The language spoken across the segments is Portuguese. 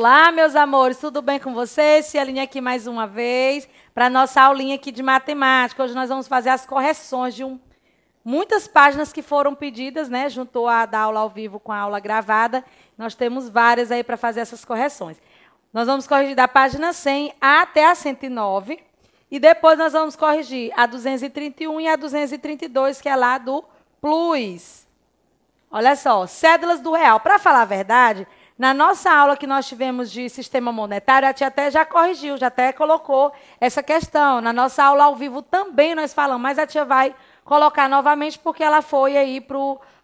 Olá, meus amores, tudo bem com vocês? Cielinha aqui mais uma vez para nossa aulinha aqui de matemática. Hoje nós vamos fazer as correções de um, muitas páginas que foram pedidas, né? Juntou a da aula ao vivo com a aula gravada. Nós temos várias aí para fazer essas correções. Nós vamos corrigir da página 100 até a 109 e depois nós vamos corrigir a 231 e a 232, que é lá do plus. Olha só, cédulas do real. Para falar a verdade, na nossa aula que nós tivemos de sistema monetário, a tia até já corrigiu, já até colocou essa questão. Na nossa aula ao vivo também nós falamos, mas a tia vai colocar novamente porque ela foi aí para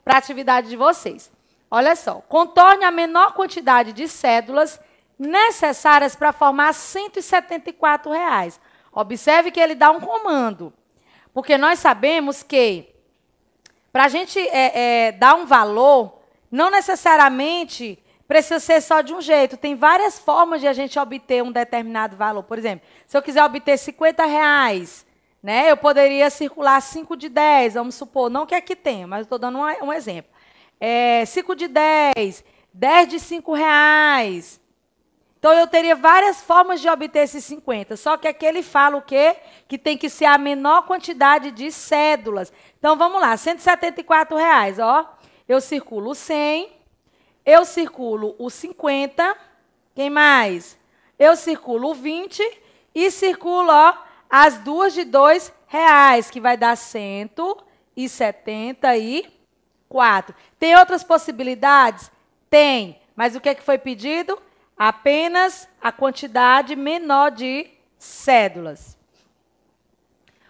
a atividade de vocês. Olha só, contorne a menor quantidade de cédulas necessárias para formar R$ 174. Reais. Observe que ele dá um comando, porque nós sabemos que para a gente é, é, dar um valor, não necessariamente precisa ser só de um jeito. Tem várias formas de a gente obter um determinado valor. Por exemplo, se eu quiser obter 50 reais, né, eu poderia circular 5 de 10, vamos supor. Não que aqui tenha, mas estou dando um, um exemplo. É, 5 de 10, 10 de 5 reais. Então, eu teria várias formas de obter esses 50. Só que aqui ele fala o quê? Que tem que ser a menor quantidade de cédulas. Então, vamos lá, 174 reais, ó. Eu circulo 100, eu circulo o 50. Quem mais? Eu circulo o 20 e circulo ó, as duas de dois reais, que vai dar 174. Tem outras possibilidades? Tem. Mas o que, é que foi pedido? Apenas a quantidade menor de cédulas.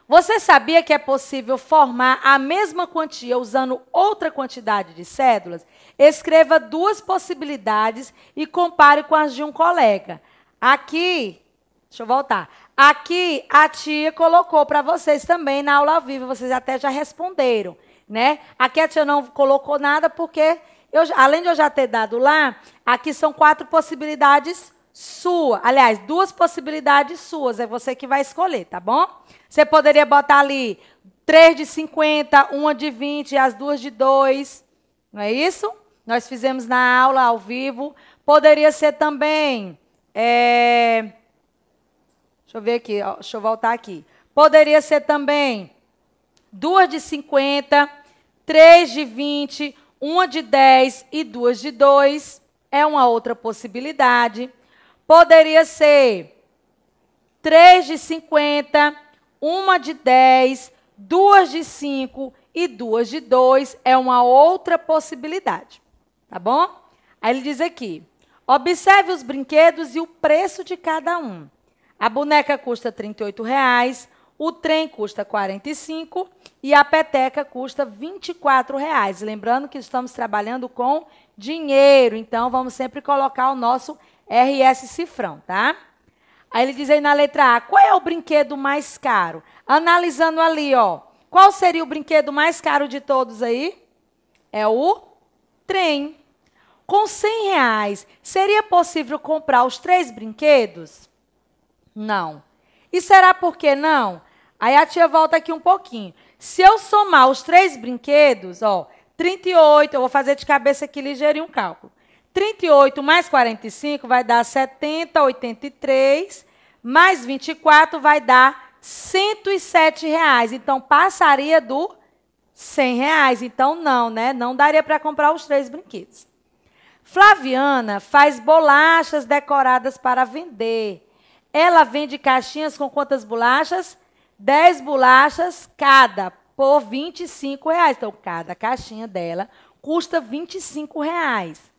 Você sabia que é possível formar a mesma quantia usando outra quantidade de cédulas? Escreva duas possibilidades e compare com as de um colega. Aqui, deixa eu voltar. Aqui a tia colocou para vocês também na aula viva, vocês até já responderam, né? Aqui a tia não colocou nada porque eu, além de eu já ter dado lá, aqui são quatro possibilidades sua. Aliás, duas possibilidades suas, é você que vai escolher, tá bom? Você poderia botar ali três de 50, uma de 20, as duas de 2. Não é isso? Nós fizemos na aula, ao vivo. Poderia ser também. É... Deixa eu ver aqui, ó, deixa eu voltar aqui. Poderia ser também duas de 50, três de 20, uma de 10 e duas de 2. É uma outra possibilidade. Poderia ser 3 de 50, uma de 10, duas de 5 e duas de 2 é uma outra possibilidade. Tá bom? Aí ele diz aqui: observe os brinquedos e o preço de cada um. A boneca custa R$ 38,00, o trem custa R$ 45,00 e a peteca custa R$ 24,00. Lembrando que estamos trabalhando com dinheiro, então vamos sempre colocar o nosso RS cifrão, tá? Aí ele diz aí na letra A, qual é o brinquedo mais caro? Analisando ali, ó. Qual seria o brinquedo mais caro de todos aí? É o trem. Com 100 reais, seria possível comprar os três brinquedos? Não. E será por que não? Aí a tia volta aqui um pouquinho. Se eu somar os três brinquedos, ó, 38, eu vou fazer de cabeça aqui ligeirinho um cálculo. 38 mais 45 vai dar 70, 83, mais 24 vai dar 107 reais. Então, passaria do 100 reais. Então, não, né? Não daria para comprar os três brinquedos. Flaviana faz bolachas decoradas para vender. Ela vende caixinhas com quantas bolachas? 10 bolachas cada, por 25 reais. Então, cada caixinha dela custa 25 reais.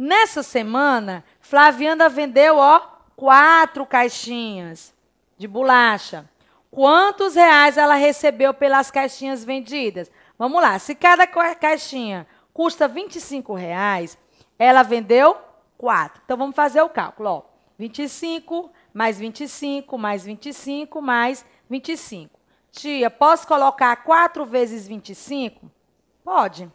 Nessa semana, Flaviana vendeu, ó, quatro caixinhas de bolacha. Quantos reais ela recebeu pelas caixinhas vendidas? Vamos lá, se cada caixinha custa 25 reais, ela vendeu quatro. Então vamos fazer o cálculo, ó. 25 mais 25 mais 25 mais 25. Tia, posso colocar 4 vezes 25? Pode.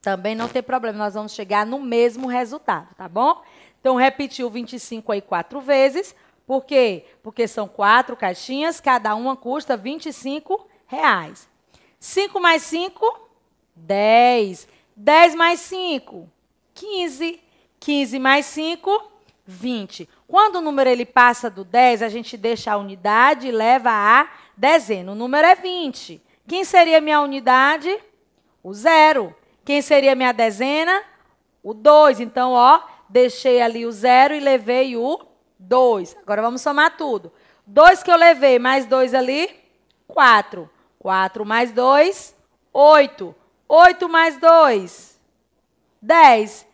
Também não tem problema, nós vamos chegar no mesmo resultado, tá bom? Então, repetiu 25 aí quatro vezes. Por quê? Porque são quatro caixinhas, cada uma custa 25 reais. 5 mais 5, 10. 10 mais 5, 15. 15 mais 5, 20. Quando o número ele passa do 10, a gente deixa a unidade e leva a dezena. O número é 20. Quem seria minha unidade? O zero. Quem seria minha dezena? O 2. Então, ó, deixei ali o 0 e levei o 2. Agora vamos somar tudo. 2 que eu levei, mais 2 ali, 4. 4 mais 2, 8. 8 mais 2, 10.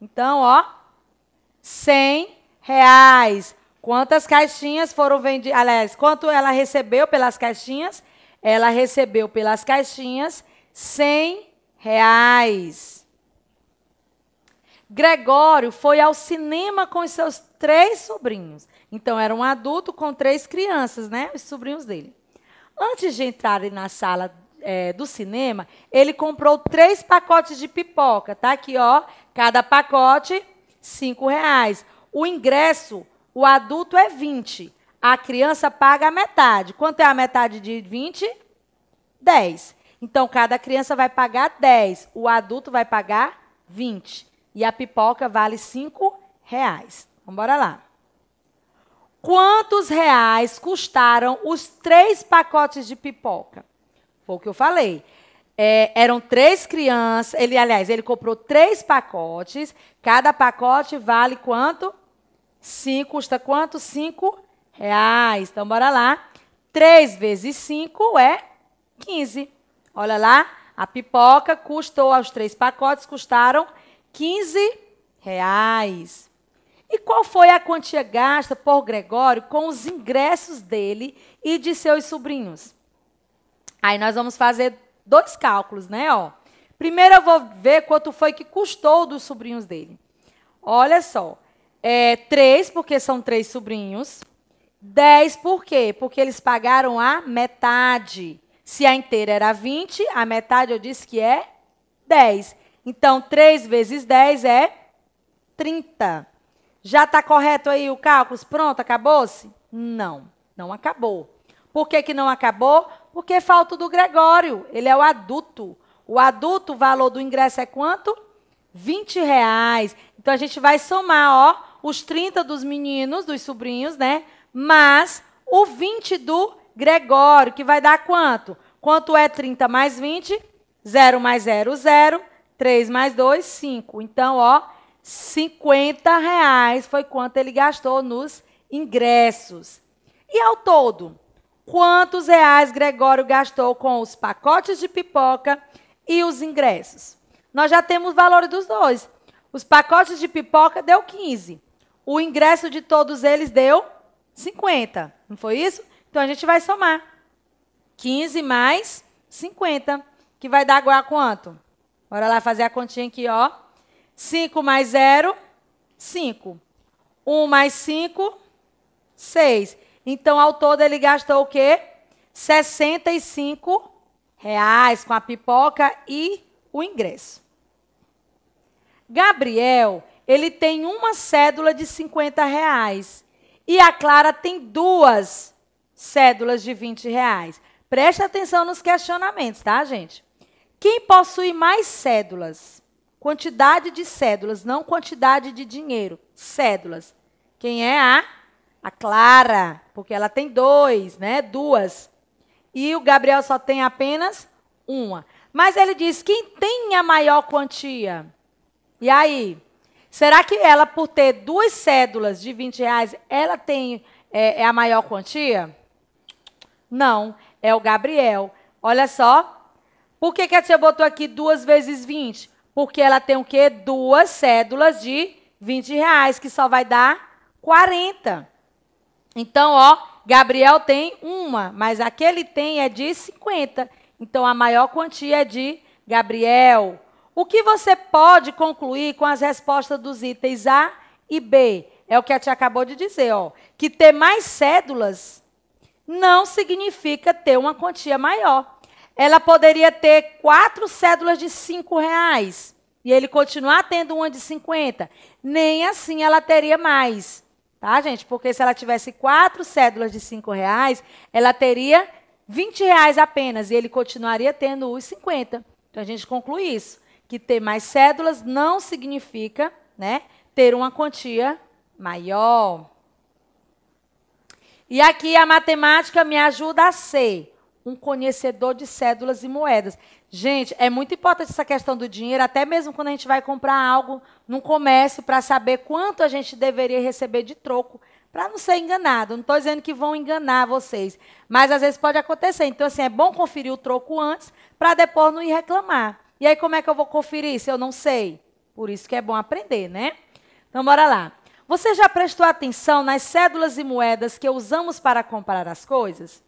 Então, ó, 100 reais. Quantas caixinhas foram vendidas? Aliás, quanto ela recebeu pelas caixinhas? ela recebeu pelas caixinhas 100 reais. Gregório foi ao cinema com seus três sobrinhos. Então, era um adulto com três crianças, né? Os sobrinhos dele. Antes de entrarem na sala é, do cinema, ele comprou três pacotes de pipoca. Tá aqui, ó. Cada pacote, cinco reais. O ingresso, o adulto é 20 a criança paga a metade. Quanto é a metade de 20? 10. Então, cada criança vai pagar 10, o adulto vai pagar 20. E a pipoca vale 5 reais. Vamos bora lá. Quantos reais custaram os três pacotes de pipoca? Foi o que eu falei. É, eram três crianças. Ele, aliás, ele comprou três pacotes. Cada pacote vale quanto? Cinco. Custa quanto? Cinco reais. Então, bora lá. 3 vezes 5 é 15. Olha lá, a pipoca custou, os três pacotes custaram 15 reais. E qual foi a quantia gasta por Gregório com os ingressos dele e de seus sobrinhos? Aí nós vamos fazer dois cálculos, né? Ó. Primeiro eu vou ver quanto foi que custou dos sobrinhos dele. Olha só, é, três, porque são três sobrinhos. 10, por quê? Porque eles pagaram a metade. Se a inteira era 20, a metade eu disse que é 10. Então, 3 vezes 10 é 30. Já está correto aí o cálculo? Pronto, acabou-se? Não, não acabou. Por que, que não acabou? Porque falta do Gregório. Ele é o adulto. O adulto, o valor do ingresso é quanto? 20 reais. Então, a gente vai somar, ó, os 30 dos meninos, dos sobrinhos, né? mais o 20 do Gregório, que vai dar quanto? Quanto é 30 mais 20? 0 mais 0, 0. 3 mais 2, 5. Então, ó, 50 reais foi quanto ele gastou nos ingressos. E ao todo, quantos reais Gregório gastou com os pacotes de pipoca e os ingressos? Nós já temos o valor dos dois. Os pacotes de pipoca deu 15. O ingresso de todos eles deu 50, não foi isso? Então a gente vai somar. 15 mais 50, que vai dar igual a quanto? Bora lá fazer a continha aqui, ó. 5 mais 0, 5. 1 mais 5, 6. Então, ao todo, ele gastou o quê? 65 reais com a pipoca e o ingresso. Gabriel, ele tem uma cédula de 50 reais. E a Clara tem duas cédulas de 20 reais. Preste atenção nos questionamentos, tá, gente? Quem possui mais cédulas? Quantidade de cédulas, não quantidade de dinheiro. Cédulas. Quem é a? A Clara, porque ela tem dois, né? Duas. E o Gabriel só tem apenas uma. Mas ele diz: quem tem a maior quantia? E aí? Será que ela, por ter duas cédulas de 20 reais, ela tem é, é a maior quantia? Não, é o Gabriel. Olha só. Por que, que a tia botou aqui duas vezes 20? Porque ela tem o quê? Duas cédulas de 20 reais, que só vai dar 40. Então, ó, Gabriel tem uma, mas aquele tem é de 50. Então, a maior quantia é de Gabriel. O que você pode concluir com as respostas dos itens A e B? É o que a tia acabou de dizer, ó. Que ter mais cédulas não significa ter uma quantia maior. Ela poderia ter quatro cédulas de cinco reais e ele continuar tendo uma de 50. Nem assim ela teria mais. Tá, gente? Porque se ela tivesse quatro cédulas de cinco reais, ela teria 20 reais apenas e ele continuaria tendo os 50. Então a gente conclui isso que ter mais cédulas não significa né, ter uma quantia maior. E aqui a matemática me ajuda a ser um conhecedor de cédulas e moedas. Gente, é muito importante essa questão do dinheiro, até mesmo quando a gente vai comprar algo num comércio para saber quanto a gente deveria receber de troco, para não ser enganado. Não estou dizendo que vão enganar vocês, mas às vezes pode acontecer. Então, assim, é bom conferir o troco antes para depois não ir reclamar. E aí, como é que eu vou conferir isso? Eu não sei. Por isso que é bom aprender, né? Então, bora lá. Você já prestou atenção nas cédulas e moedas que usamos para comprar as coisas?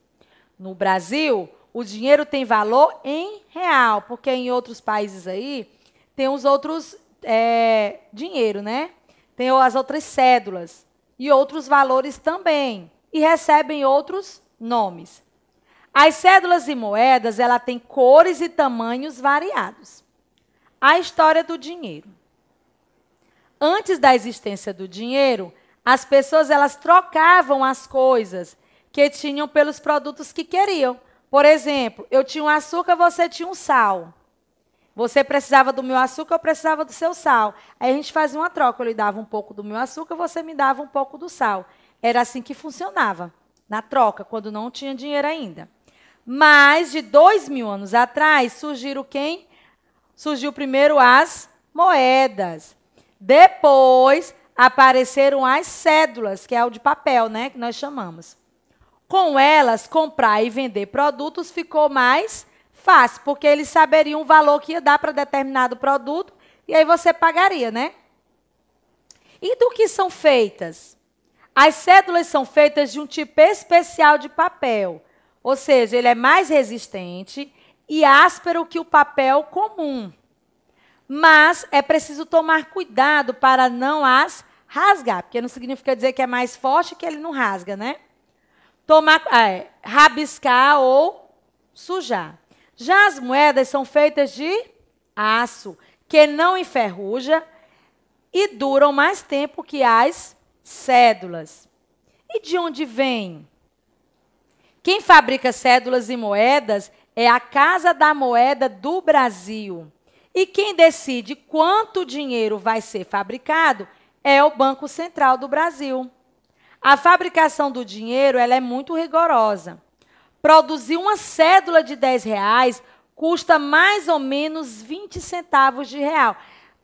No Brasil, o dinheiro tem valor em real, porque em outros países aí tem os outros é, dinheiro, né? Tem as outras cédulas e outros valores também. E recebem outros nomes. As cédulas e moedas, ela tem cores e tamanhos variados. A história do dinheiro. Antes da existência do dinheiro, as pessoas elas trocavam as coisas que tinham pelos produtos que queriam. Por exemplo, eu tinha um açúcar, você tinha um sal. Você precisava do meu açúcar, eu precisava do seu sal. Aí a gente fazia uma troca, eu lhe dava um pouco do meu açúcar, você me dava um pouco do sal. Era assim que funcionava, na troca, quando não tinha dinheiro ainda. Mas de dois mil anos atrás surgiram quem? Surgiu primeiro as moedas. Depois apareceram as cédulas, que é o de papel, né? Que nós chamamos. Com elas, comprar e vender produtos ficou mais fácil, porque eles saberiam o valor que ia dar para determinado produto e aí você pagaria, né? E do que são feitas? As cédulas são feitas de um tipo especial de papel, ou seja, ele é mais resistente e áspero que o papel comum. Mas é preciso tomar cuidado para não as rasgar, porque não significa dizer que é mais forte que ele não rasga, né? Tomar, é, rabiscar ou sujar. Já as moedas são feitas de aço, que não enferruja e duram mais tempo que as cédulas. E de onde vem? Quem fabrica cédulas e moedas é a Casa da Moeda do Brasil. E quem decide quanto dinheiro vai ser fabricado é o Banco Central do Brasil. A fabricação do dinheiro ela é muito rigorosa. Produzir uma cédula de 10 reais custa mais ou menos 20 centavos de real.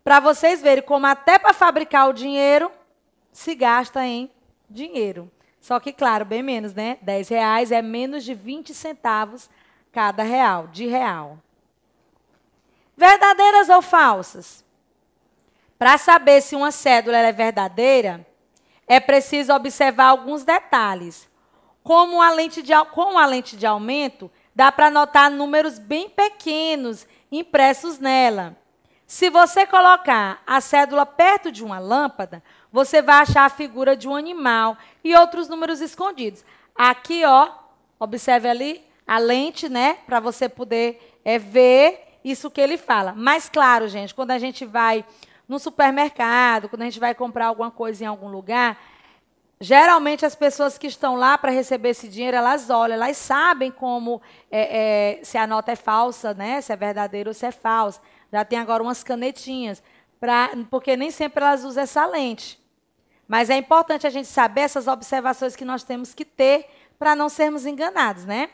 Para vocês verem como até para fabricar o dinheiro se gasta em dinheiro. Só que, claro, bem menos, né? 10 reais é menos de 20 centavos cada real, de real. Verdadeiras ou falsas? Para saber se uma cédula é verdadeira, é preciso observar alguns detalhes. Como a lente de, com a lente de aumento, dá para notar números bem pequenos impressos nela. Se você colocar a cédula perto de uma lâmpada, você vai achar a figura de um animal e outros números escondidos. Aqui, ó, observe ali a lente, né? Para você poder é, ver isso que ele fala. Mas, claro, gente, quando a gente vai no supermercado, quando a gente vai comprar alguma coisa em algum lugar, geralmente as pessoas que estão lá para receber esse dinheiro, elas olham, elas sabem como é, é, se a nota é falsa, né? Se é verdadeira ou se é falsa. Já tem agora umas canetinhas, pra, porque nem sempre elas usam essa lente. Mas é importante a gente saber essas observações que nós temos que ter para não sermos enganados, né?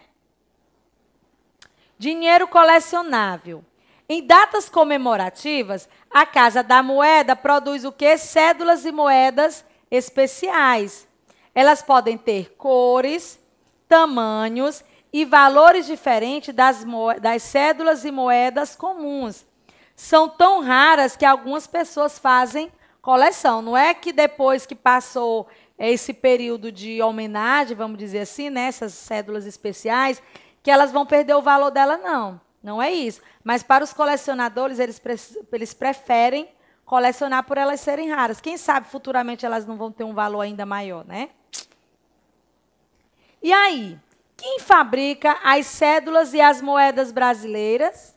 Dinheiro colecionável. Em datas comemorativas, a Casa da Moeda produz o que? Cédulas e moedas especiais. Elas podem ter cores, tamanhos e valores diferentes das, das cédulas e moedas comuns. São tão raras que algumas pessoas fazem coleção. Não é que depois que passou esse período de homenagem, vamos dizer assim, né, essas cédulas especiais, que elas vão perder o valor dela, não. Não é isso. Mas para os colecionadores, eles, pre eles preferem colecionar por elas serem raras. Quem sabe futuramente elas não vão ter um valor ainda maior, né? E aí, quem fabrica as cédulas e as moedas brasileiras?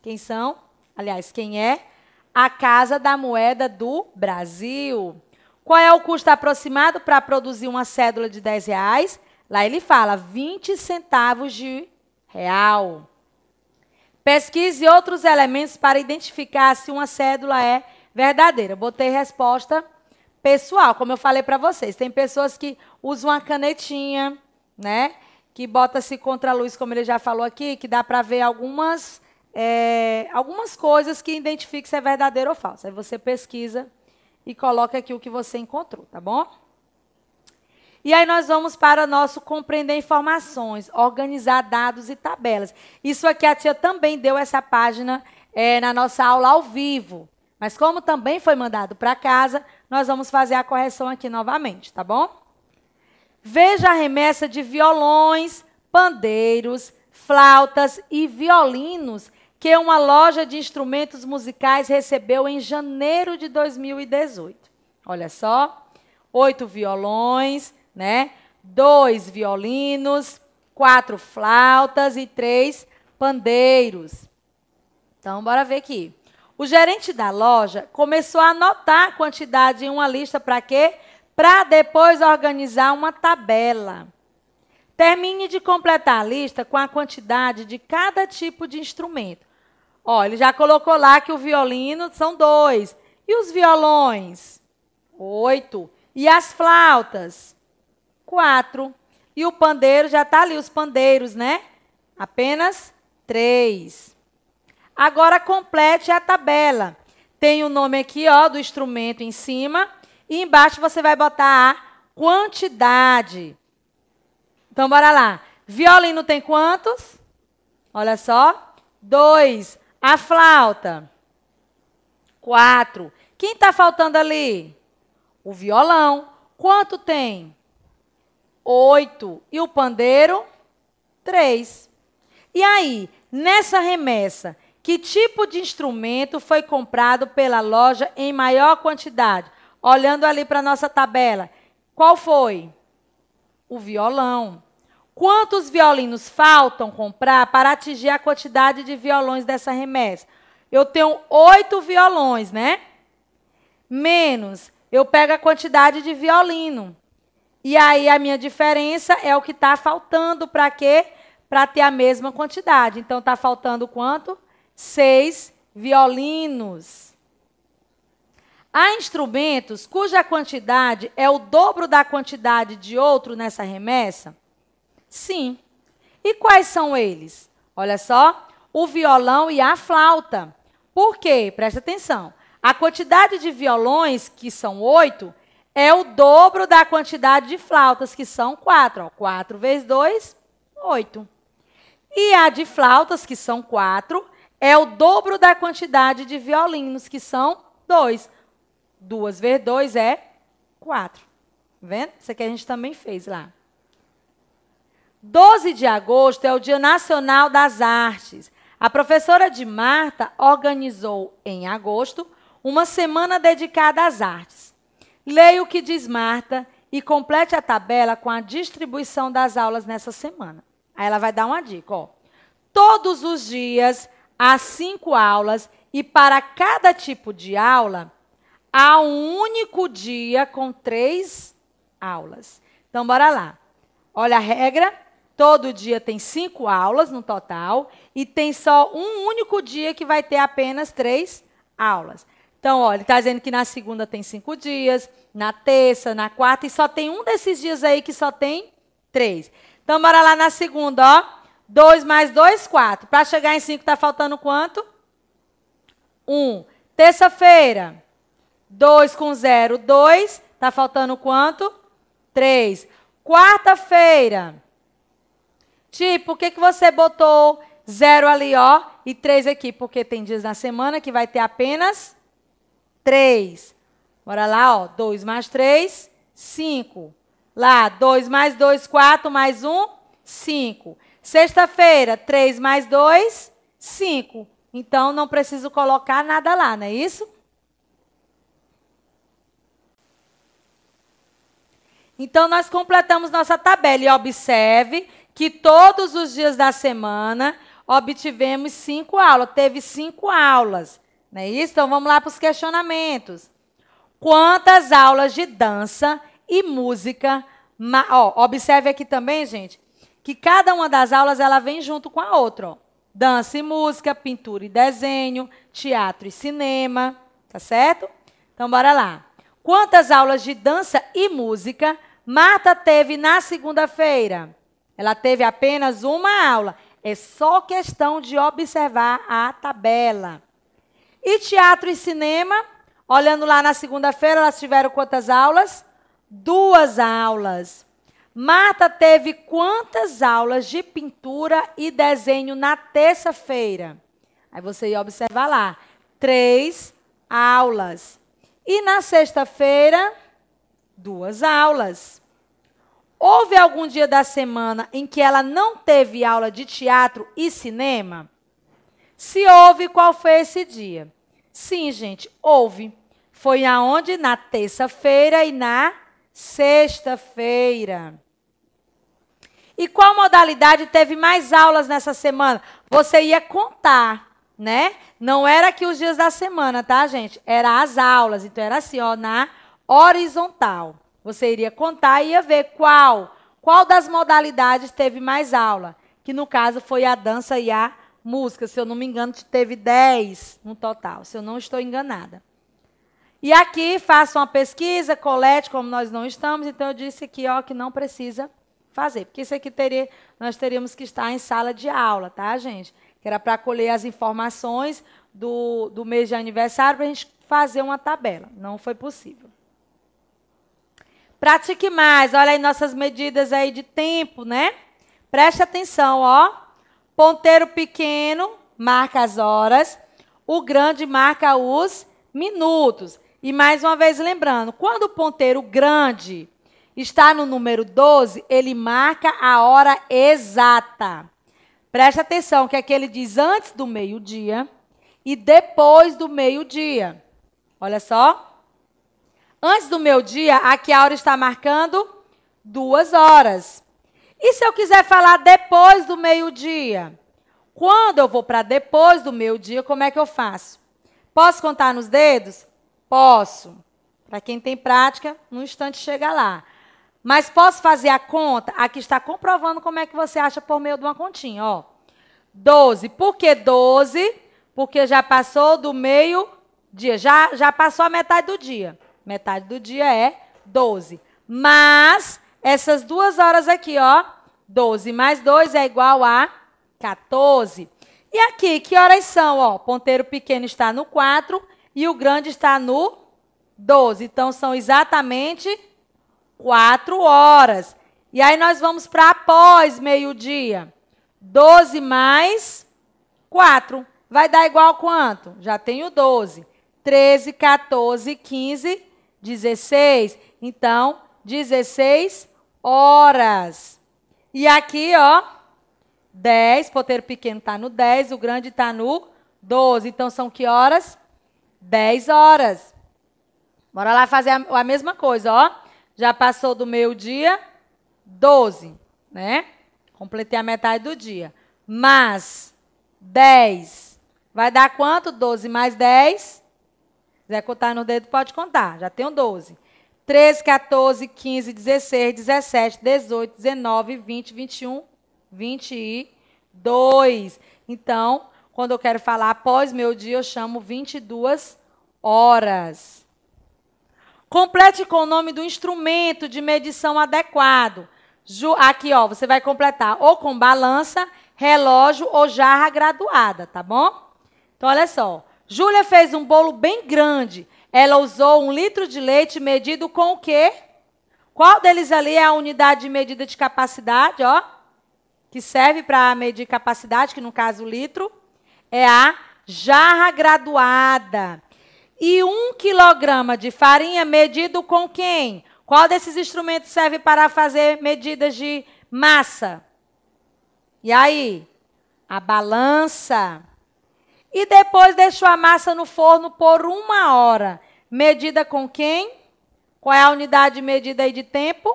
Quem são? Aliás, quem é? a Casa da Moeda do Brasil. Qual é o custo aproximado para produzir uma cédula de 10 reais? Lá ele fala 20 centavos de real. Pesquise outros elementos para identificar se uma cédula é verdadeira. botei resposta pessoal, como eu falei para vocês. Tem pessoas que usam uma canetinha, né? Que bota-se contra a luz, como ele já falou aqui, que dá para ver algumas é, algumas coisas que identifique se é verdadeiro ou falso. Aí você pesquisa e coloca aqui o que você encontrou, tá bom? E aí nós vamos para nosso compreender informações, organizar dados e tabelas. Isso aqui a tia também deu essa página é, na nossa aula ao vivo. Mas como também foi mandado para casa, nós vamos fazer a correção aqui novamente, tá bom? Veja a remessa de violões, pandeiros, flautas e violinos que uma loja de instrumentos musicais recebeu em janeiro de 2018. Olha só, oito violões, né? Dois violinos, quatro flautas e três pandeiros. Então, bora ver aqui. O gerente da loja começou a anotar a quantidade em uma lista para quê? Para depois organizar uma tabela. Termine de completar a lista com a quantidade de cada tipo de instrumento. Ó, ele já colocou lá que o violino são dois. E os violões? Oito. E as flautas? Quatro. E o pandeiro, já está ali os pandeiros, né? Apenas três. Agora complete a tabela. Tem o nome aqui, ó, do instrumento em cima. E embaixo você vai botar a quantidade. Então, bora lá. Violino tem quantos? Olha só. Dois. A flauta. Quatro. Quem está faltando ali? O violão. Quanto tem? Oito. E o pandeiro? Três. E aí, nessa remessa, que tipo de instrumento foi comprado pela loja em maior quantidade? Olhando ali para a nossa tabela, qual foi? O violão. Quantos violinos faltam comprar para atingir a quantidade de violões dessa remessa? Eu tenho oito violões, né? Menos, eu pego a quantidade de violino. E aí a minha diferença é o que está faltando para quê? Para ter a mesma quantidade. Então está faltando quanto? Seis violinos. Há instrumentos cuja quantidade é o dobro da quantidade de outro nessa remessa? Sim. E quais são eles? Olha só, o violão e a flauta. Por quê? Presta atenção. A quantidade de violões, que são oito, é o dobro da quantidade de flautas, que são quatro. Ó. Quatro vezes dois, oito. E a de flautas, que são quatro, é o dobro da quantidade de violinos, que são dois. Duas vezes dois é quatro. Tá vendo? Isso aqui a gente também fez lá. 12 de agosto é o Dia Nacional das Artes. A professora de Marta organizou, em agosto, uma semana dedicada às artes. Leia o que diz Marta e complete a tabela com a distribuição das aulas nessa semana. Aí ela vai dar uma dica, ó. Todos os dias há cinco aulas e para cada tipo de aula há um único dia com três aulas. Então, bora lá. Olha a regra. Todo dia tem cinco aulas no total e tem só um único dia que vai ter apenas três aulas. Então, olha, ele está dizendo que na segunda tem cinco dias, na terça, na quarta, e só tem um desses dias aí que só tem três. Então, bora lá na segunda, ó. Dois mais dois, quatro. Para chegar em cinco, está faltando quanto? Um. Terça-feira, dois com zero, dois. Está faltando quanto? Três. Quarta-feira, Ti, por que, que você botou zero ali, ó, e três aqui? Porque tem dias na semana que vai ter apenas três. Bora lá, ó, dois mais três, cinco. Lá, dois mais dois, quatro, mais um, cinco. Sexta-feira, três mais dois, cinco. Então, não preciso colocar nada lá, não é isso? Então, nós completamos nossa tabela. E observe que todos os dias da semana obtivemos cinco aulas. Teve cinco aulas. Não é isso? Então vamos lá para os questionamentos. Quantas aulas de dança e música? Ó, observe aqui também, gente, que cada uma das aulas ela vem junto com a outra. Ó. Dança e música, pintura e desenho, teatro e cinema. Tá certo? Então bora lá. Quantas aulas de dança e música Marta teve na segunda-feira? Ela teve apenas uma aula. É só questão de observar a tabela. E teatro e cinema, olhando lá na segunda-feira, elas tiveram quantas aulas? Duas aulas. Marta teve quantas aulas de pintura e desenho na terça-feira? Aí você ia observar lá. Três aulas. E na sexta-feira, duas aulas. Houve algum dia da semana em que ela não teve aula de teatro e cinema? Se houve, qual foi esse dia? Sim, gente, houve. Foi aonde? Na terça-feira e na sexta-feira. E qual modalidade teve mais aulas nessa semana? Você ia contar, né? Não era que os dias da semana, tá, gente? Era as aulas. Então era assim, ó, na horizontal. Você iria contar e ia ver qual, qual das modalidades teve mais aula, que no caso foi a dança e a música, se eu não me engano, teve 10 no total, se eu não estou enganada. E aqui faça uma pesquisa, colete, como nós não estamos, então eu disse aqui ó, que não precisa fazer, porque isso aqui teria, nós teríamos que estar em sala de aula, tá, gente? Que era para colher as informações do, do mês de aniversário para a gente fazer uma tabela. Não foi possível. Pratique mais. Olha aí nossas medidas aí de tempo, né? Preste atenção, ó. Ponteiro pequeno marca as horas, o grande marca os minutos. E mais uma vez lembrando, quando o ponteiro grande está no número 12, ele marca a hora exata. Preste atenção que aqui é ele diz antes do meio-dia e depois do meio-dia. Olha só. Antes do meu dia, aqui a hora está marcando duas horas. E se eu quiser falar depois do meio-dia? Quando eu vou para depois do meu dia, como é que eu faço? Posso contar nos dedos? Posso. Para quem tem prática, num instante chega lá. Mas posso fazer a conta? Aqui está comprovando como é que você acha por meio de uma continha, ó. 12. Por que 12? Porque já passou do meio dia, já, já passou a metade do dia. Metade do dia é 12. Mas essas duas horas aqui, ó, 12 mais 2 é igual a 14. E aqui, que horas são? Ó, ponteiro pequeno está no 4 e o grande está no 12. Então, são exatamente 4 horas. E aí, nós vamos para após meio-dia. 12 mais 4. Vai dar igual a quanto? Já tenho 12. 13, 14, 15, 16. Então, 16 horas. E aqui, ó, 10, poteiro pequeno está no 10, o grande está no 12. Então, são que horas? 10 horas. Bora lá fazer a, a mesma coisa, ó. Já passou do meio-dia, 12, né? Completei a metade do dia. Mas 10 vai dar quanto? 12 mais 10, quiser contar no dedo, pode contar. Já tenho 12. 13, 14, 15, 16, 17, 18, 19, 20, 21, 22. Então, quando eu quero falar após meu dia, eu chamo 22 horas. Complete com o nome do instrumento de medição adequado. Aqui, ó, você vai completar ou com balança, relógio ou jarra graduada, tá bom? Então, olha só. Júlia fez um bolo bem grande. Ela usou um litro de leite medido com o quê? Qual deles ali é a unidade de medida de capacidade, ó? Que serve para medir capacidade, que no caso o litro é a jarra graduada. E um quilograma de farinha medido com quem? Qual desses instrumentos serve para fazer medidas de massa? E aí? A balança. E depois deixou a massa no forno por uma hora. Medida com quem? Qual é a unidade medida aí de tempo?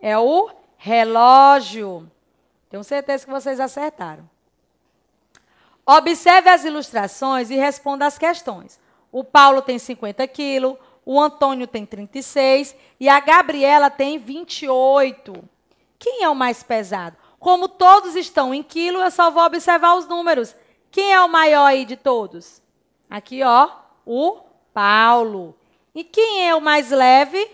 É o relógio. Tenho certeza que vocês acertaram. Observe as ilustrações e responda as questões. O Paulo tem 50 quilos, o Antônio tem 36 e a Gabriela tem 28. Quem é o mais pesado? Como todos estão em quilo, eu só vou observar os números. Quem é o maior aí de todos? Aqui, ó, o Paulo. E quem é o mais leve?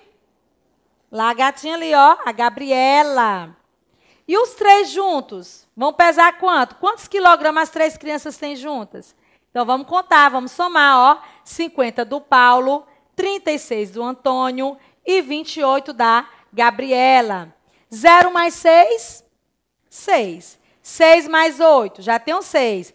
Lá a gatinha ali, ó, a Gabriela. E os três juntos? Vão pesar quanto? Quantos quilogramas as três crianças têm juntas? Então vamos contar, vamos somar, ó. 50 do Paulo, 36 do Antônio e 28 da Gabriela. 0 mais 6? 6. 6 mais 8, já tem um 6.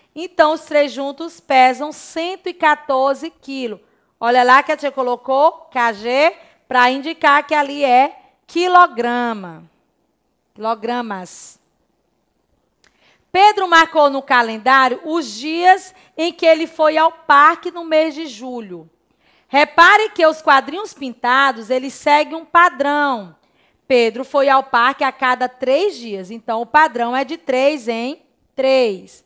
Então, os três juntos pesam 114 quilos. Olha lá que a tia colocou KG para indicar que ali é quilograma. Quilogramas. Pedro marcou no calendário os dias em que ele foi ao parque no mês de julho. Repare que os quadrinhos pintados, eles seguem um padrão. Pedro foi ao parque a cada três dias, então o padrão é de três em três.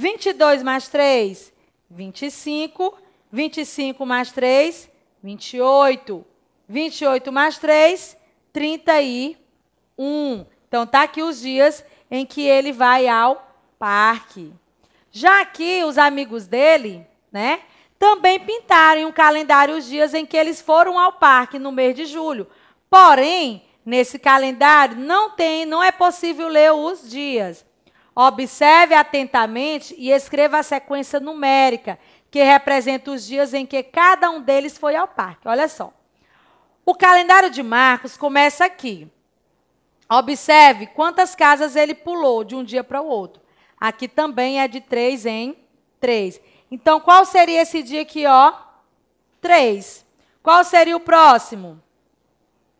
22 mais 3, 25. 25 mais 3, 28. 28 mais 3, 31. Então, está aqui os dias em que ele vai ao parque. Já aqui, os amigos dele, né? Também pintaram em um calendário os dias em que eles foram ao parque no mês de julho. Porém, nesse calendário não tem, não é possível ler os dias. Observe atentamente e escreva a sequência numérica, que representa os dias em que cada um deles foi ao parque. Olha só. O calendário de Marcos começa aqui. Observe quantas casas ele pulou de um dia para o outro. Aqui também é de três em três. Então, qual seria esse dia aqui, ó? Três. Qual seria o próximo?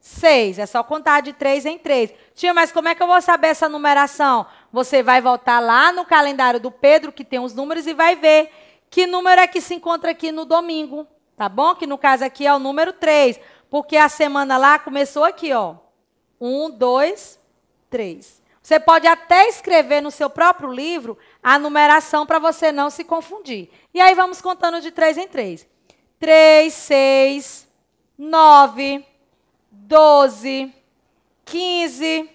Seis. É só contar de três em três. Tia, mas como é que eu vou saber essa numeração? Você vai voltar lá no calendário do Pedro, que tem os números, e vai ver que número é que se encontra aqui no domingo, tá bom? Que no caso aqui é o número 3, porque a semana lá começou aqui, ó. 1, 2, 3. Você pode até escrever no seu próprio livro a numeração para você não se confundir. E aí vamos contando de 3 em 3. 3, 6, 9, 12, 15,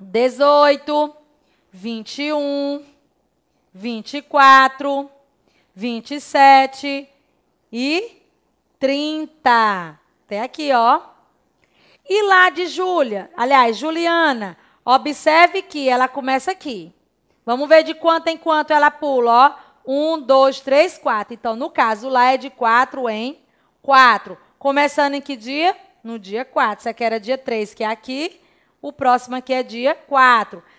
18, 21, 24, 27 e 30. Até aqui, ó. E lá de Júlia, aliás, Juliana, observe que ela começa aqui. Vamos ver de quanto em quanto ela pula, ó. Um, dois, três, quatro. Então, no caso, lá é de quatro em quatro. Começando em que dia? No dia quatro. Isso aqui era dia três, que é aqui. O próximo aqui é dia quatro.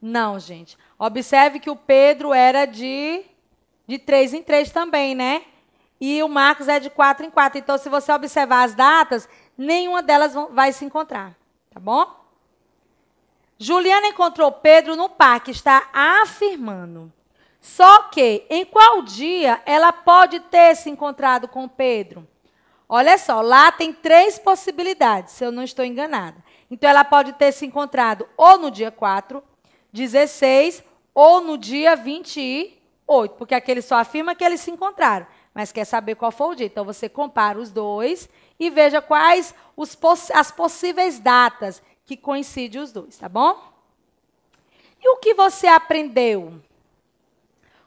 Não, gente. Observe que o Pedro era de, de 3 em 3 também, né? E o Marcos é de 4 em 4. Então, se você observar as datas, nenhuma delas vai se encontrar. Tá bom? Juliana encontrou Pedro no parque, está afirmando. Só que, em qual dia ela pode ter se encontrado com Pedro? Olha só, lá tem três possibilidades, se eu não estou enganada. Então, ela pode ter se encontrado ou no dia 4, 16 ou no dia 28, porque aquele só afirma que eles se encontraram, mas quer saber qual foi o dia. Então você compara os dois e veja quais os, as possíveis datas que coincidem os dois, tá bom? E o que você aprendeu?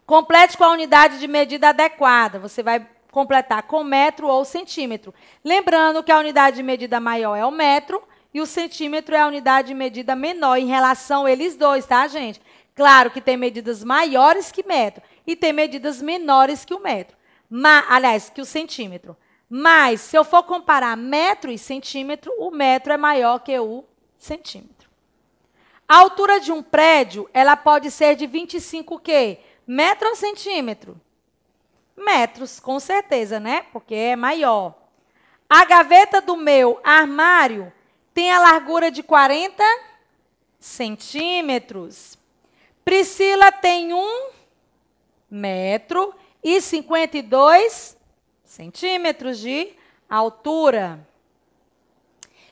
Complete com a unidade de medida adequada. Você vai completar com metro ou centímetro. Lembrando que a unidade de medida maior é o metro, e o centímetro é a unidade de medida menor em relação a eles dois, tá, gente? Claro que tem medidas maiores que metro e tem medidas menores que o metro. Mas, aliás, que o centímetro. Mas, se eu for comparar metro e centímetro, o metro é maior que o centímetro. A altura de um prédio, ela pode ser de 25 quê? Metro ou centímetro? Metros, com certeza, né? Porque é maior. A gaveta do meu armário tem a largura de 40 centímetros. Priscila tem 1 metro e 52 centímetros de altura.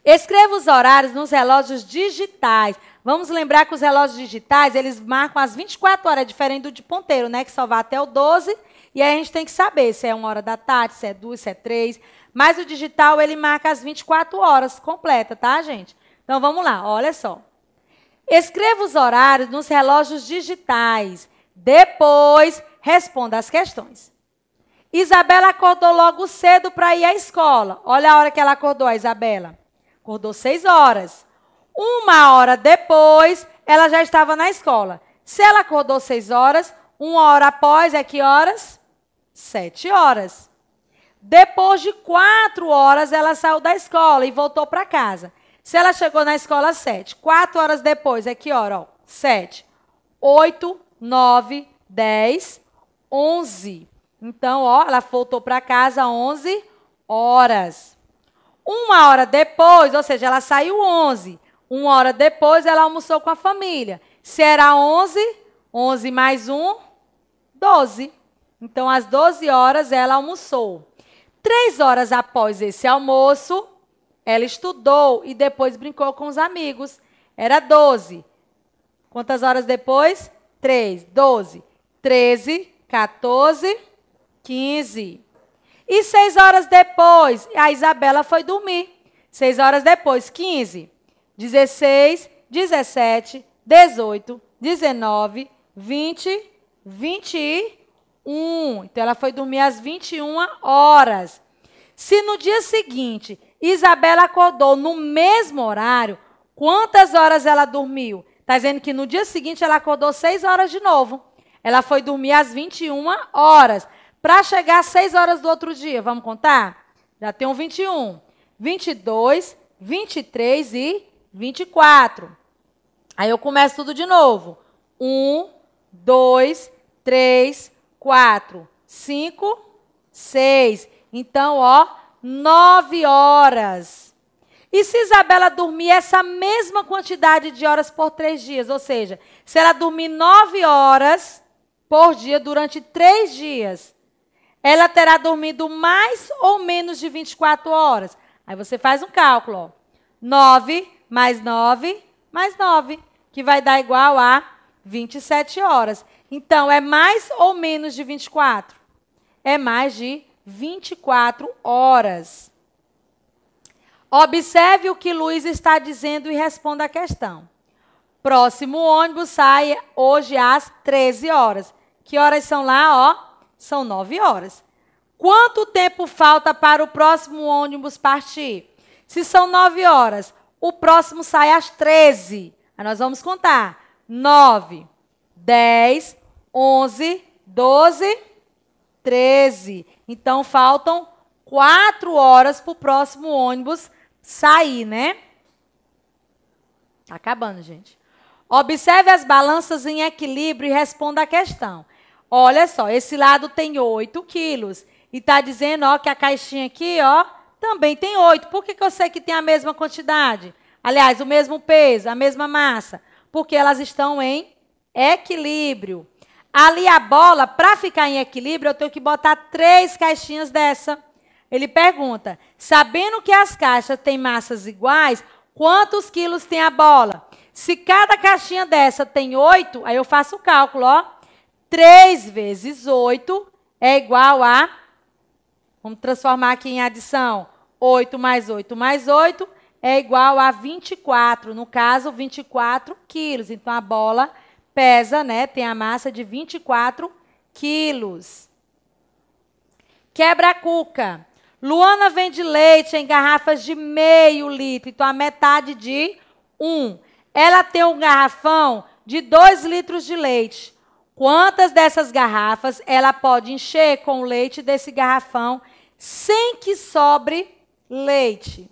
Escreva os horários nos relógios digitais. Vamos lembrar que os relógios digitais, eles marcam as 24 horas, é diferente do de ponteiro, né? Que só vai até o 12. E aí a gente tem que saber se é uma hora da tarde, se é duas, se é três. Mas o digital, ele marca as 24 horas completa, tá, gente? Então vamos lá, olha só. Escreva os horários nos relógios digitais. Depois, responda as questões. Isabela acordou logo cedo para ir à escola. Olha a hora que ela acordou, a Isabela. Acordou seis horas. Uma hora depois, ela já estava na escola. Se ela acordou seis horas, uma hora após é que horas? Sete horas. Depois de quatro horas, ela saiu da escola e voltou para casa. Se ela chegou na escola às sete, quatro horas depois, é que hora? Ó, sete, oito, nove, dez, onze. Então, ó, ela voltou para casa onze horas. Uma hora depois, ou seja, ela saiu onze. Uma hora depois, ela almoçou com a família. Se era onze, onze mais um, doze. Então, às doze horas, ela almoçou. Três horas após esse almoço, ela estudou e depois brincou com os amigos. Era 12. Quantas horas depois? 3, 12, 13, 14, 15. E seis horas depois, a Isabela foi dormir. Seis horas depois, 15, 16, 17, 18, 19, 20, 21. 1. Então ela foi dormir às 21 horas. Se no dia seguinte Isabela acordou no mesmo horário, quantas horas ela dormiu? Está dizendo que no dia seguinte ela acordou 6 horas de novo. Ela foi dormir às 21 horas. Para chegar às 6 horas do outro dia, vamos contar? Já tem um 21, 22, 23 e 24. Aí eu começo tudo de novo. 1, 2, 3, quatro, cinco, seis. Então, ó, nove horas. E se Isabela dormir essa mesma quantidade de horas por três dias? Ou seja, se ela dormir nove horas por dia durante três dias, ela terá dormido mais ou menos de 24 horas. Aí você faz um cálculo, ó. 9 mais 9 mais 9, que vai dar igual a 27 horas. Então, é mais ou menos de 24? É mais de 24 horas. Observe o que Luiz está dizendo e responda a questão. Próximo ônibus sai hoje às 13 horas. Que horas são lá, ó? São 9 horas. Quanto tempo falta para o próximo ônibus partir? Se são 9 horas, o próximo sai às 13. Aí nós vamos contar. 9, 10, 11, 12, 13. Então faltam quatro horas para o próximo ônibus sair, né? Tá acabando, gente. Observe as balanças em equilíbrio e responda a questão. Olha só, esse lado tem 8 quilos. E está dizendo ó, que a caixinha aqui ó, também tem 8. Por que, que eu sei que tem a mesma quantidade? Aliás, o mesmo peso, a mesma massa. Porque elas estão em equilíbrio. Ali a bola, para ficar em equilíbrio, eu tenho que botar três caixinhas dessa. Ele pergunta: sabendo que as caixas têm massas iguais, quantos quilos tem a bola? Se cada caixinha dessa tem oito, aí eu faço o cálculo, ó. três vezes oito é igual a. Vamos transformar aqui em adição. 8 mais 8 mais 8 é igual a 24. No caso, 24 quilos. Então, a bola pesa, né, tem a massa de 24 quilos. Quebra-cuca. Luana vende leite em garrafas de meio litro, então a metade de um. Ela tem um garrafão de 2 litros de leite. Quantas dessas garrafas ela pode encher com o leite desse garrafão sem que sobre leite?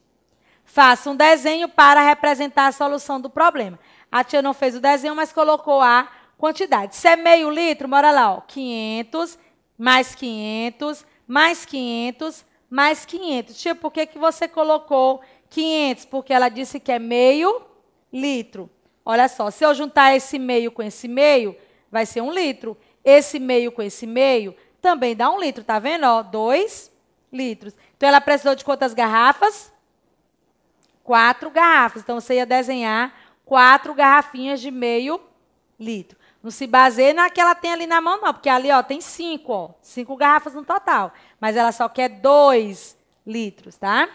Faça um desenho para representar a solução do problema. A tia não fez o desenho, mas colocou a quantidade. Se é meio litro, bora lá, ó, 500 mais 500 mais 500 mais 500. Tia, por que, que você colocou 500? Porque ela disse que é meio litro. Olha só, se eu juntar esse meio com esse meio, vai ser um litro. Esse meio com esse meio também dá um litro, tá vendo? Ó, dois litros. Então ela precisou de quantas garrafas? Quatro garrafas. Então você ia desenhar quatro garrafinhas de meio litro. Não se baseia na que ela tem ali na mão, não, porque ali ó, tem cinco, ó, cinco garrafas no total. Mas ela só quer dois litros, tá?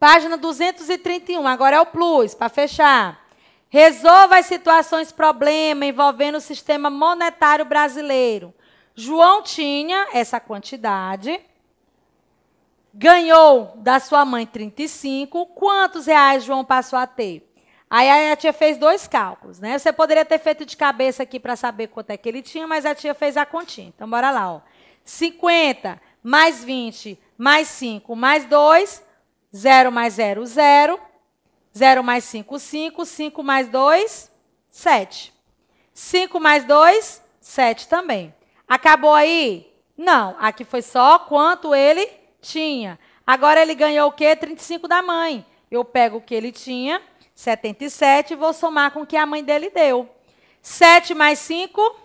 Página 231, agora é o plus, para fechar. Resolva as situações problema envolvendo o sistema monetário brasileiro. João tinha essa quantidade, ganhou da sua mãe 35, quantos reais João passou a ter? Aí a tia fez dois cálculos, né? Você poderia ter feito de cabeça aqui para saber quanto é que ele tinha, mas a tia fez a continha. Então, bora lá, ó. 50 mais 20 mais 5 mais 2, 0 mais 0, 0. 0 mais 5, 5. 5 mais 2, 7. 5 mais 2, 7 também. Acabou aí? Não, aqui foi só quanto ele tinha. Agora ele ganhou o quê? 35 da mãe. Eu pego o que ele tinha, 77, e vou somar com o que a mãe dele deu. 7 mais 5,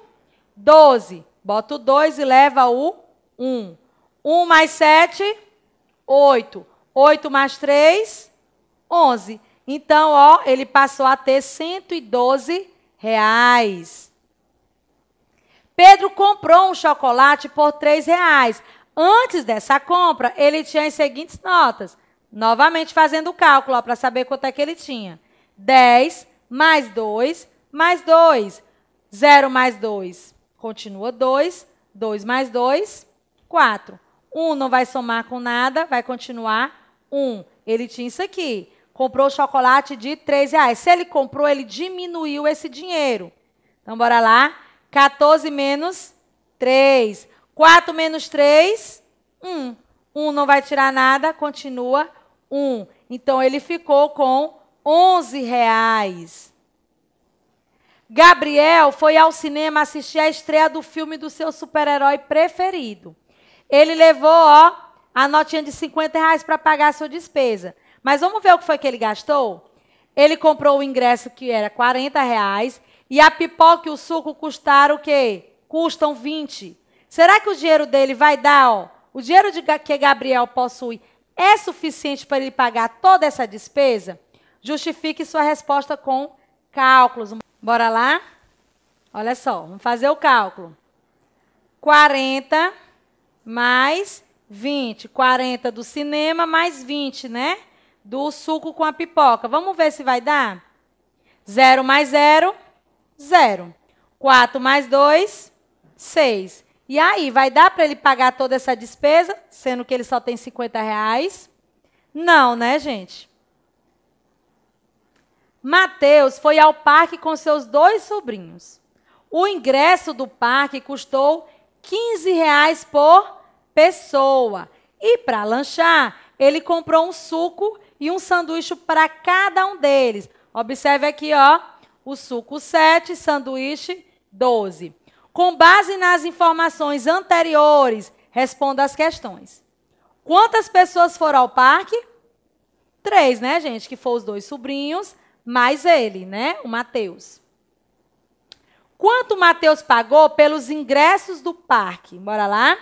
12. Boto 2 e leva o 1. 1 mais 7, 8. 8 mais 3, 11. Então, ó, ele passou a ter 112 reais. Pedro comprou um chocolate por 3 reais. Antes dessa compra, ele tinha as seguintes notas. Novamente fazendo o cálculo para saber quanto é que ele tinha. 10 mais 2 mais 2. 0 mais 2 continua 2. 2 mais 2, 4. 1 não vai somar com nada, vai continuar 1. Ele tinha isso aqui. Comprou chocolate de 3 reais. Se ele comprou, ele diminuiu esse dinheiro. Então, bora lá. 14 menos 3. 4 menos 3, 1. 1 não vai tirar nada, continua 1. Então, ele ficou com 11 reais. Gabriel foi ao cinema assistir a estreia do filme do seu super-herói preferido. Ele levou, ó, a notinha de 50 reais para pagar a sua despesa. Mas vamos ver o que foi que ele gastou? Ele comprou o ingresso que era 40 reais e a pipoca e o suco custaram o quê? Custam 20. Será que o dinheiro dele vai dar, ó, o dinheiro de, que Gabriel possui é suficiente para ele pagar toda essa despesa? Justifique sua resposta com cálculos. Bora lá? Olha só, vamos fazer o cálculo. 40 mais 20. 40 do cinema mais 20, né? Do suco com a pipoca. Vamos ver se vai dar? 0 mais 0, 0. 4 mais 2, 6. E aí, vai dar para ele pagar toda essa despesa, sendo que ele só tem 50 reais? Não, né, gente? Mateus foi ao parque com seus dois sobrinhos. O ingresso do parque custou 15 reais por pessoa. E para lanchar, ele comprou um suco e um sanduíche para cada um deles. Observe aqui, ó, o suco 7, sanduíche 12 com base nas informações anteriores, responda as questões. Quantas pessoas foram ao parque? Três, né, gente? Que foram os dois sobrinhos, mais ele, né? O Mateus. Quanto Mateus pagou pelos ingressos do parque? Bora lá?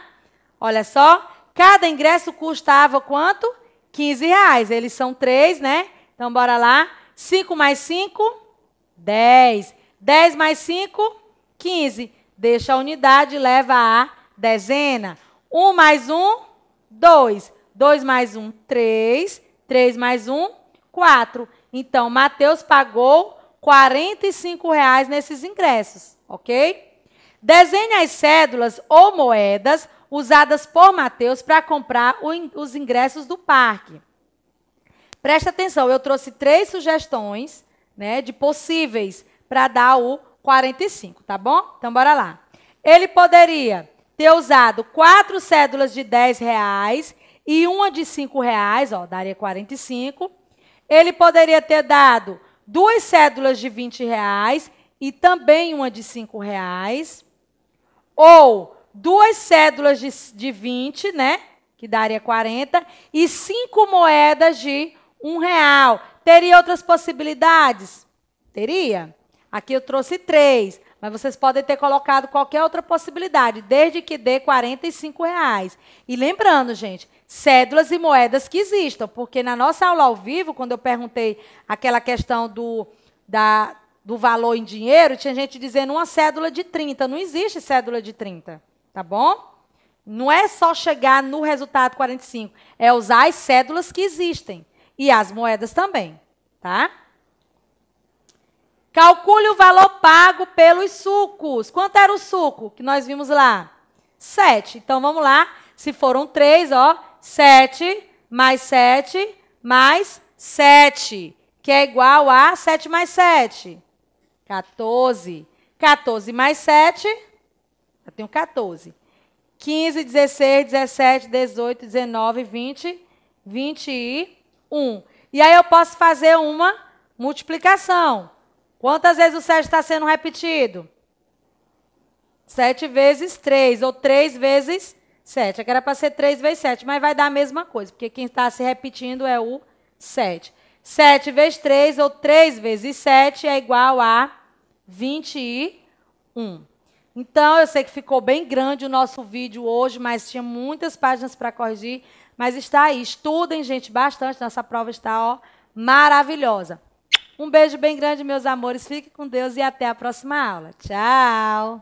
Olha só. Cada ingresso custava quanto? 15 reais. Eles são três, né? Então, bora lá. 5 mais 5, 10. 10 mais 5, 15. Deixa a unidade, leva a dezena. Um mais um, dois. Dois mais um, três. Três mais um, quatro. Então, Mateus pagou R$ reais nesses ingressos, ok? Desenhe as cédulas ou moedas usadas por Mateus para comprar o, os ingressos do parque. Presta atenção, eu trouxe três sugestões né, de possíveis para dar o 45, tá bom? Então bora lá. Ele poderia ter usado quatro cédulas de 10 reais e uma de 5 reais, ó, daria 45. Ele poderia ter dado duas cédulas de 20 reais e também uma de 5 reais. Ou duas cédulas de, de 20, né? Que daria 40, e cinco moedas de um real. Teria outras possibilidades? Teria. Aqui eu trouxe três, mas vocês podem ter colocado qualquer outra possibilidade, desde que dê 45 reais. E lembrando, gente, cédulas e moedas que existam, porque na nossa aula ao vivo, quando eu perguntei aquela questão do, da, do valor em dinheiro, tinha gente dizendo uma cédula de 30. Não existe cédula de 30, tá bom? Não é só chegar no resultado 45, é usar as cédulas que existem e as moedas também, tá? Calcule o valor pago pelos sucos. Quanto era o suco que nós vimos lá? 7. Então vamos lá. Se foram 3, ó, 7 mais 7 mais 7, que é igual a 7 mais 7. 14. 14 mais 7, eu tenho 14. 15, 16, 17, 18, 19, 20, 21. E aí eu posso fazer uma multiplicação. Quantas vezes o 7 está sendo repetido? 7 vezes 3, ou 3 vezes 7. Aqui é era para ser 3 vezes 7, mas vai dar a mesma coisa, porque quem está se repetindo é o 7. 7 vezes 3, ou 3 vezes 7, é igual a 21. Então, eu sei que ficou bem grande o nosso vídeo hoje, mas tinha muitas páginas para corrigir. Mas está aí. Estudem, gente, bastante. Nossa prova está ó, maravilhosa. Um beijo bem grande, meus amores. Fique com Deus e até a próxima aula. Tchau!